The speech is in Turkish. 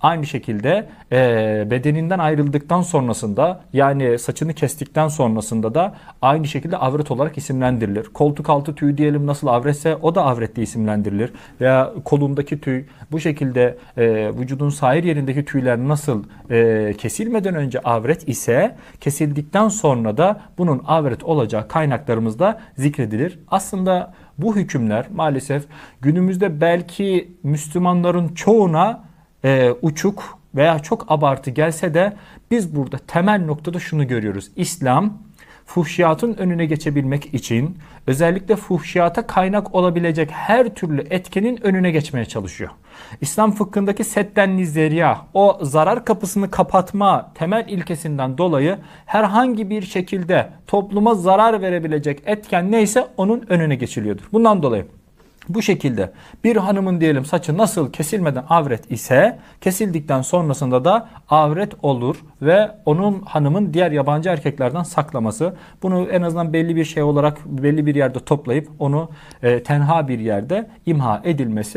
aynı şekilde e, bedeninden ayrıldıktan sonrasında yani saçını kestikten sonrasında da aynı şekilde avret olarak isimlendirilir. Koltuk altı tüy diyelim nasıl avretse o da avret isimlendirilir. Veya kolundaki tüy bu şekilde e, vücudun sahir yerindeki tüyler nasıl e, kesilmeden önce avret ise kesildikten sonra da bunun avret olacağı kaynaklarımızda zikredilir. Aslında bu hükümler maalesef günümüzde belki Müslümanların çoğuna e, uçuk veya çok abartı gelse de biz burada temel noktada şunu görüyoruz. İslam fuhşiyatın önüne geçebilmek için özellikle fuhşiyata kaynak olabilecek her türlü etkenin önüne geçmeye çalışıyor. İslam fıkhındaki setten nizeriya o zarar kapısını kapatma temel ilkesinden dolayı herhangi bir şekilde topluma zarar verebilecek etken neyse onun önüne geçiliyordur. Bundan dolayı bu şekilde bir hanımın diyelim saçı nasıl kesilmeden avret ise kesildikten sonrasında da avret olur ve onun hanımın diğer yabancı erkeklerden saklaması. Bunu en azından belli bir şey olarak belli bir yerde toplayıp onu e, tenha bir yerde imha edilmesi.